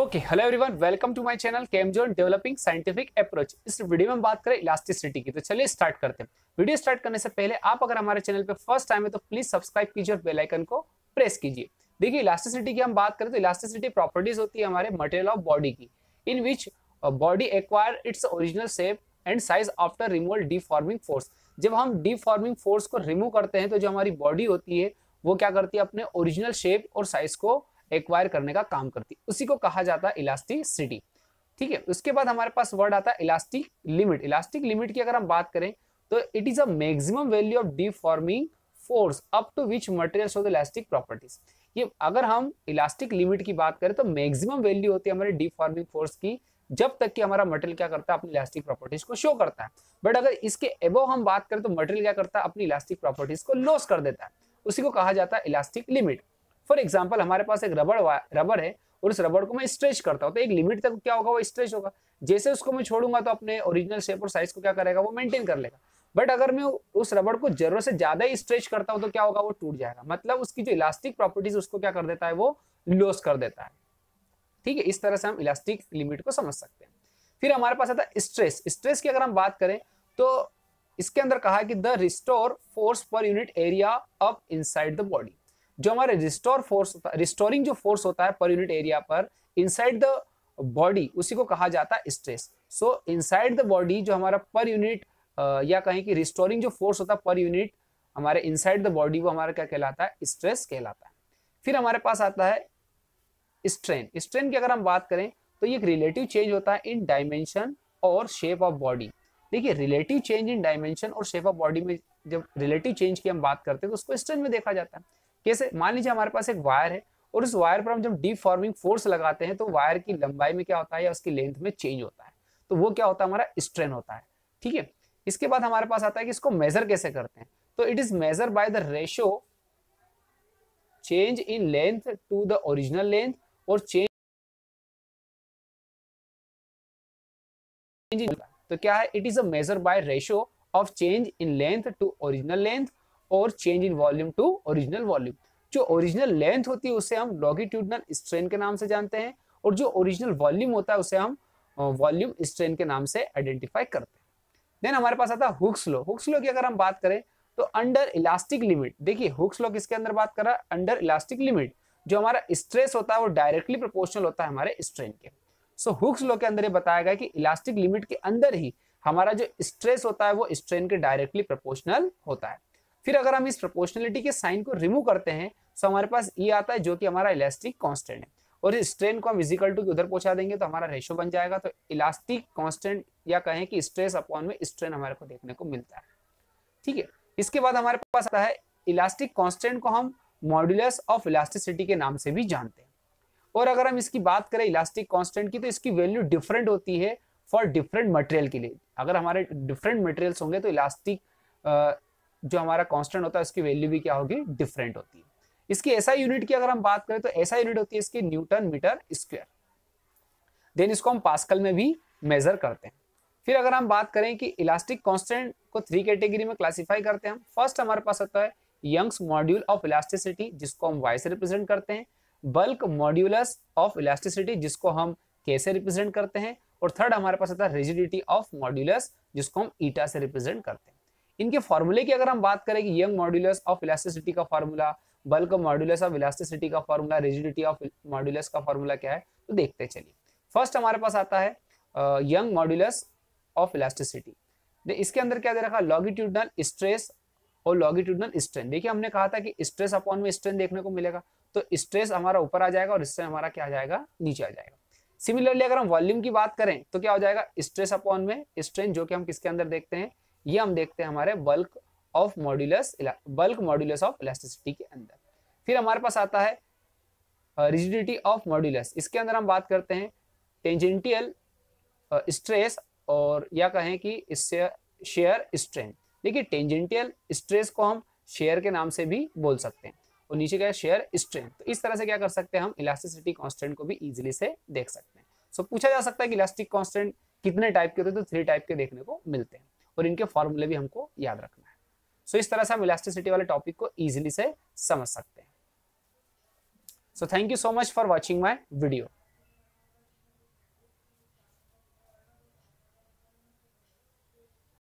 okay hello everyone welcome to my channel कैमजोन developing scientific approach इस video में हम बात करें इलास्टिसिटी की तो चलिए स्टार्ट करते हैं वीडियो स्टार्ट करने से पहले आप अगर हमारे चैनल पर फर्स्ट टाइम है तो प्लीज सब्सक्राइब कीजिए और आइकन को प्रेस कीजिए देखिए इलास्टिसिटी की हम बात करें तो इलास्टिसिटी प्रॉपर्टीज होती है हमारे मटेरियल ऑफ बॉडी की in which body acquire its original shape and size after removal deforming force जब हम डिफॉर्मिंग फोर्स को रिमूव करते हैं तो जो हमारी बॉडी होती है वो क्या करती है अपने ओरिजिनल शेप और साइज को एक्वायर करने का काम करती है उसी को कहा जाता है इलास्टिसिटी ठीक है उसके बाद हमारे पास वर्ड आता है इलास्टिक लिमिट इलास्टिक लिमिट की अगर हम बात करें तो it is a maximum value of deforming force up to which material show the elastic properties ये अगर हम इलास्टिक लिमिट की बात करें तो मैक्सिमम वैल्यू होती है हमारे डिफॉर्मिंग फोर्स की जब तक कि हमारा मटेरियल क्या करता है अपनी इलास्टिक प्रॉपर्टीज को शो करता है बट अगर इसके एबो हम बात करें तो मटेरियल क्या करता है अपनी इलास्टिक प्रॉपर्टीज को लॉस कर देता है उसी को कहा जाता है इलास्टिक लिमिट फॉर एग्जाम्पल हमारे पास एक रबड़ रबड़ है और उस रबड़ को मैं स्ट्रेच करता हूँ तो एक लिमिट तक क्या होगा वो स्ट्रेच होगा जैसे उसको मैं छोड़ूंगा तो अपने ओरिजिनल शेप और साइज को क्या करेगा वो मेंटेन कर लेगा बट अगर मैं उस रबड़ को जरूरत से ज्यादा ही स्ट्रेच करता हूँ तो क्या होगा वो टूट जाएगा मतलब उसकी जो इलास्टिक प्रॉपर्टीज उसको क्या कर देता है वो लॉस कर देता है ठीक है इस तरह से हम इलास्टिक लिमिट को समझ सकते हैं फिर हमारे पास आता है स्ट्रेस स्ट्रेस की अगर हम बात करें तो इसके अंदर कहा कि the restore force per unit area up inside the body जो हमारे रिस्टोर फोर्स रिस्टोरिंग जो फोर्स होता है पर यूनिट एरिया पर इनसाइड द बॉडी उसी को कहा जाता है stress so inside the body जो हमारा पर यूनिट या कहें कि रिस्टोरिंग जो फोर्स होता है पर यूनिट हमारे इनसाइड द बॉडी वो हमारा क्या कहलाता है स्ट्रेस कहलाता है फिर हमारे पास आता है स्ट्रेन स्ट्रेन की अगर हम बात करें तो ये एक रिलेटिव चेंज होता है इन डायमेंशन और शेप ऑफ बॉडी देखिए रिलेटिव चेंज इन डायमेंशन और शेप ऑफ बॉडी में जब रिलेटिव चेंज की हम बात करते हैं तो उसको स्ट्रेन में देखा जाता है कैसे मान लीजिए हमारे पास एक वायर है और उस वायर पर हम जब डिफॉर्मिंग फोर्स लगाते हैं तो वायर की लंबाई में क्या होता है या उसकी लेंथ में चेंज होता है तो वो क्या होता है हमारा स्ट्रेन होता है ठीक है इसके बाद हमारे पास आता है कि इसको मेजर कैसे करते हैं तो it is measure by the ratio change in length to the original length और चेंज तो क्या है it is a measure by ratio of change in length to original length और change in volume to original volume जो original length होती है उसे हम लॉगिट्यूडनल स्ट्रेन के नाम से जानते हैं और जो ओरिजिनल वॉल्यूम होता है उसे हम वॉल्यूम स्ट्रेन के नाम से आइडेंटिफाई करते हैं देन हमारे पास आता है हुक्स लो हुक्स लो की अगर हम बात करें तो अंडर इलास्टिक लिमिट देखिए हुक्स लो किसके अंदर बात कर रहा है अंडर इलास्टिक लिमिट जो हमारा स्ट्रेस होता है वो डायरेक्टली प्रोपोर्शनल होता है हमारे स्ट्रेन के सो हुक्स लो के अंदर ये बताया गया कि इलास्टिक लिमिट के अंदर ही हमारा जो स्ट्रेस होता है वो स्ट्रेन के डायरेक्टली प्रोपोर्शनल होता है फिर अगर हम इस प्रोपोर्शनलिटी के साइन को रिमूव करते हैं तो हमारे पास ई e आता है जो कि हमारा इलास्टिक कॉन्स्टेंट है और इस स्ट्रेन को हम इजिकल टू उधर पहुंचा देंगे तो हमारा रेशो बन जाएगा तो इलास्टिक कॉन्स्टेंट या कहें कि स्ट्रेस अपॉन में स्ट्रेन हमारे को देखने को मिलता है ठीक है इसके बाद हमारे पास आता है इलास्टिक कॉन्स्टेंट को हम मॉड्यूलस ऑफ इलास्टिसिटी के नाम से भी जानते हैं और अगर हम इसकी बात करें इलास्टिक कॉन्स्टेंट की तो इसकी वैल्यू डिफरेंट होती है फॉर डिफरेंट मटेरियल के लिए अगर हमारे डिफरेंट मटेरियल्स होंगे तो इलास्टिक जो हमारा कॉन्स्टेंट होता है उसकी वैल्यू भी क्या होगी डिफरेंट होती है इसकी ऐसा यूनिट की अगर हम बात करें तो ऐसा यूनिट होती है इसकी न्यूटन मीटर स्क्वेयर देन इसको हम पास्कल में भी मेजर करते हैं फिर अगर हम बात करें कि इलास्टिक कॉन्स्टेंट को थ्री कैटेगरी में क्लासीफाई करते हैं हम फर्स्ट हमारे पास होता है यंग्स मॉड्यूल ऑफ इलास्टिसिटी जिसको हम वाई से रिप्रेजेंट करते हैं बल्क मॉड्यूलस ऑफ इलास्टिसिटी जिसको हम के से रिप्रेजेंट करते हैं और थर्ड हमारे पास होता है रिजिडिटी ऑफ मॉड्यूलस जिसको हम ईटा से रिप्रेजेंट करते हैं इनके फॉर्मूले की अगर हम बात करें कि यंग मॉड्यूलस ऑफ इलास्टिसिटी का formula bulk modulus of elasticity का फॉर्मूला रिजिडिटी ऑफ मॉड्यूलस का फॉर्मूला क्या है तो देखते चलिए फर्स्ट हमारे पास आता है यंग मॉड्यूलस ऑफ इलास्टिसिटी इसके अंदर क्या दे रखा लॉगिट्यूडनल स्ट्रेस और लॉगिट्यूडनल स्ट्रेन देखिए हमने कहा था कि स्ट्रेस अपॉन में स्ट्रेन देखने को मिलेगा तो स्ट्रेस हमारा ऊपर आ जाएगा और स्ट्रेन हमारा क्या आ जाएगा नीचे आ जाएगा सिमिलरली अगर हम वॉल्यूम की बात करें तो क्या हो जाएगा स्ट्रेस अपॉन में स्ट्रेन जो कि हम किसके अंदर देखते हैं ये हम देखते हैं हमारे bulk of modulus bulk modulus of elasticity के अंदर फिर हमारे पास आता है रिजिडिटी ऑफ मॉड्यूलस इसके अंदर हम बात करते हैं टेंजेंटियल स्ट्रेस और या कहें कि इससे शेयर स्ट्रेन देखिए टेंजेंटियल स्ट्रेस को हम शेयर के नाम से भी बोल सकते हैं और नीचे का शेयर स्ट्रेन तो इस तरह से क्या कर सकते हैं हम इलास्टिसिटी कांस्टेंट को भी इजीली से देख सकते हैं सो so, पूछा जा सकता है कि इलास्टिक कांस्टेंट कितने टाइप के होते हैं तो थ्री टाइप के देखने को मिलते हैं और इनके फॉर्मूले भी हमको याद रखना है सो so, इस तरह से हम इलास्टिसिटी वाले टॉपिक को ईजिली से समझ सकते हैं so thank you so much for watching my video